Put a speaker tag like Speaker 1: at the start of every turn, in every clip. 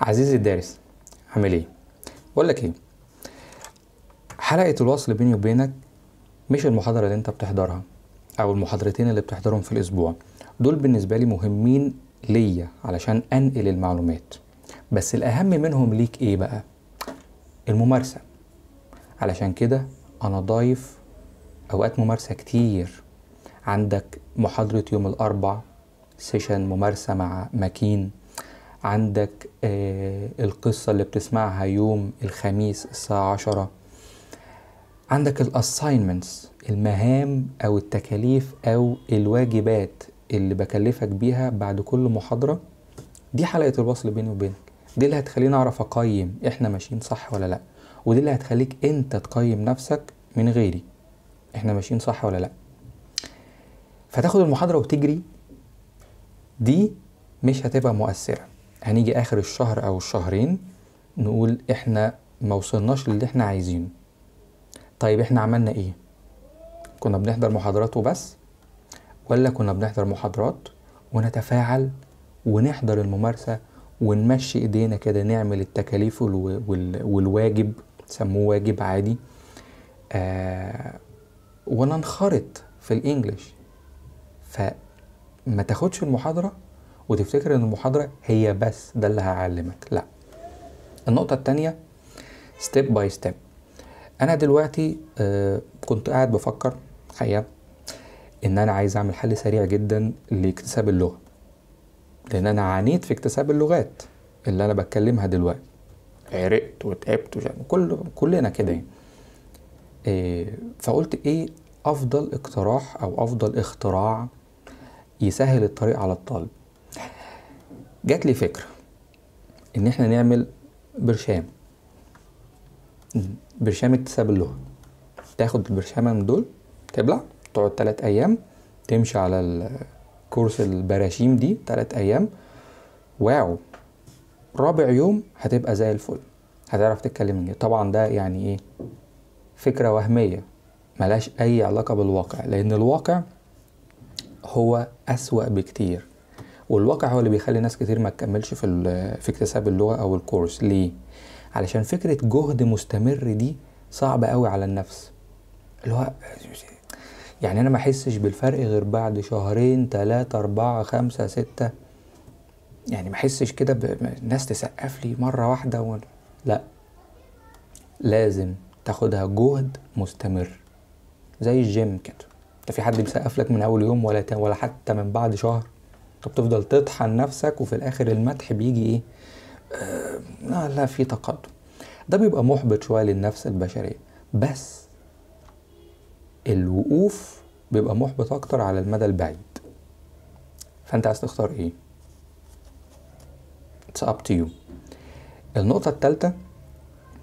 Speaker 1: عزيزي الدارس عامل ايه بقول لك ايه حلقه الوصل بيني وبينك مش المحاضره اللي انت بتحضرها او المحاضرتين اللي بتحضرهم في الاسبوع دول بالنسبه لي مهمين ليا علشان انقل المعلومات بس الاهم منهم ليك ايه بقى الممارسه علشان كده انا ضايف اوقات ممارسه كتير عندك محاضره يوم الاربع سيشن ممارسه مع ماكين عندك آه، القصة اللي بتسمعها يوم الخميس الساعة عشرة عندك الاساينمنتس المهام او التكاليف او الواجبات اللي بكلفك بيها بعد كل محاضرة دي حلقة الوصل بيني وبينك دي اللي هتخليني اعرف اقيم احنا ماشيين صح ولا لا ودي اللي هتخليك انت تقيم نفسك من غيري احنا ماشيين صح ولا لا فتاخد المحاضرة وتجري دي مش هتبقى مؤثرة هنيجي اخر الشهر او الشهرين نقول احنا ما وصلناش للي احنا عايزينه طيب احنا عملنا ايه كنا بنحضر محاضرات وبس ولا كنا بنحضر محاضرات ونتفاعل ونحضر الممارسة ونمشي ايدينا كده نعمل التكاليف والواجب سموه واجب عادي آه وننخرط في الانجليش فما تاخدش المحاضرة وتفتكر ان المحاضره هي بس ده اللي هعلمك لا النقطه الثانيه ستيب باي ستيب انا دلوقتي آه كنت قاعد بفكر حقيقه ان انا عايز اعمل حل سريع جدا لاكتساب اللغه لان انا عانيت في اكتساب اللغات اللي انا بتكلمها دلوقتي عرقت وتعبت كل كلنا كده يعني آه، فقلت ايه افضل اقتراح او افضل اختراع يسهل الطريق على الطالب جات لي فكره ان احنا نعمل برشام برشام اكتساب اللغه تاخد البرشامه من دول تبلع تقعد تلات ايام تمشي على كورس البراشيم دي تلات ايام واو رابع يوم هتبقى زي الفل هتعرف تتكلم انجليزي طبعا ده يعني ايه فكره وهميه ملهاش اي علاقه بالواقع لان الواقع هو اسوا بكتير والواقع هو اللي بيخلي ناس كتير ما تكملش في في اكتساب اللغه او الكورس ليه علشان فكره جهد مستمر دي صعبه قوي على النفس اللي هو يعني انا ما احسش بالفرق غير بعد شهرين ثلاثة أربعة خمسة ستة يعني ما احسش كده ب... الناس تسقف لي مرة واحدة و... لا لازم تاخدها جهد مستمر زي الجيم كده انت في حد بيسقف لك من اول يوم ولا ولا حتى من بعد شهر انت بتفضل تطحن نفسك وفي الاخر المدح بيجي ايه آه لا في تقدم ده بيبقى محبط شويه للنفس البشريه بس الوقوف بيبقى محبط اكتر على المدى البعيد فانت عايز تختار ايه it's up to you النقطة الثالثة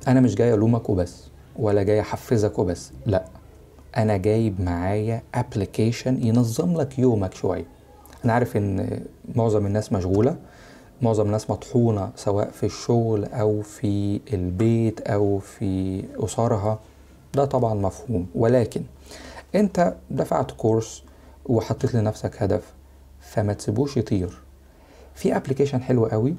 Speaker 1: أنا مش جاي ألومك وبس ولا جاي أحفزك وبس لأ أنا جايب معايا ابلكيشن ينظم لك يومك شوية انا عارف ان معظم الناس مشغوله معظم الناس مطحونه سواء في الشغل او في البيت او في اسرها ده طبعا مفهوم ولكن انت دفعت كورس وحطيت لنفسك هدف فما تسيبوش يطير في ابلكيشن حلو قوي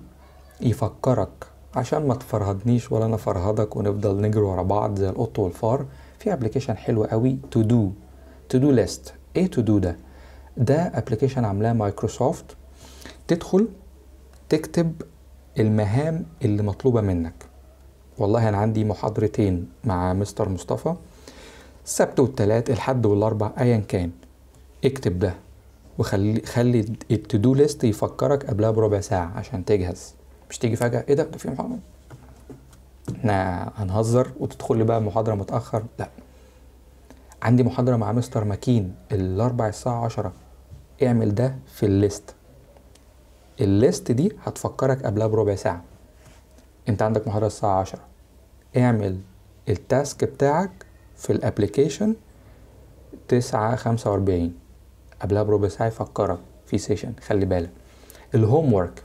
Speaker 1: يفكرك عشان ما تفرهدنيش ولا انا فرهدك ونفضل نجري ورا بعض زي القط والفار في ابلكيشن حلو قوي تو دو تو دو ليست ايه تو دو ده ده ابلكيشن عاملاه مايكروسوفت تدخل تكتب المهام اللي مطلوبه منك والله انا عندي محاضرتين مع مستر مصطفى السبت والتلات الحد والاربع ايا كان اكتب ده وخلي خلي التو ليست يفكرك قبلها بربع ساعه عشان تجهز مش تيجي فجاه ايه ده ده في محاضره احنا هنهزر وتدخل لي بقى محاضره متاخر لا عندي محاضره مع مستر ماكين الاربع الساعه 10 اعمل ده في الليست الليست دي هتفكرك قبلها بربع ساعة انت عندك محاضرة الساعة عشرة اعمل التاسك بتاعك في الابليكيشن تسعة خمسة واربعين قبلها بربع ساعة يفكرك في سيشن خلي بالك الهوم ورك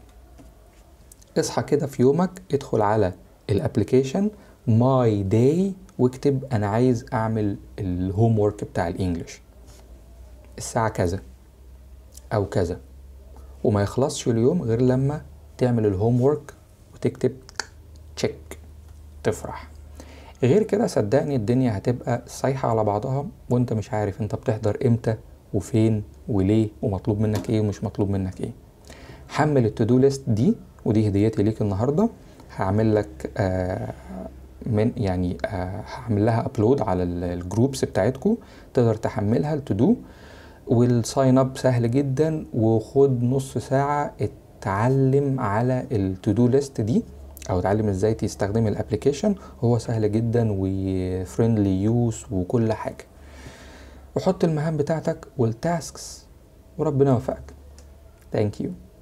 Speaker 1: اصحى كده في يومك ادخل على الابليكيشن ماي داي واكتب انا عايز اعمل الهوم ورك بتاع الانجليش الساعة كذا أو كذا وما يخلصش اليوم غير لما تعمل الهوم وورك وتكتب تشيك تفرح غير كده صدقني الدنيا هتبقى صايحة على بعضها وانت مش عارف انت بتحضر امتى وفين وليه ومطلوب منك ايه ومش مطلوب منك ايه حمل التو ليست دي ودي هديتي ليك النهارده هعمل لك آه من يعني آه هعمل لها ابلود على الجروبس بتاعتكم تقدر تحملها التو دو والساين اب سهل جدا وخد نص ساعه اتعلم على التو ليست دي او اتعلم ازاي تستخدم الابليكيشن هو سهل جدا وفريندلي يوز وكل حاجه وحط المهام بتاعتك والتاسكس وربنا يوفقك ثانك يو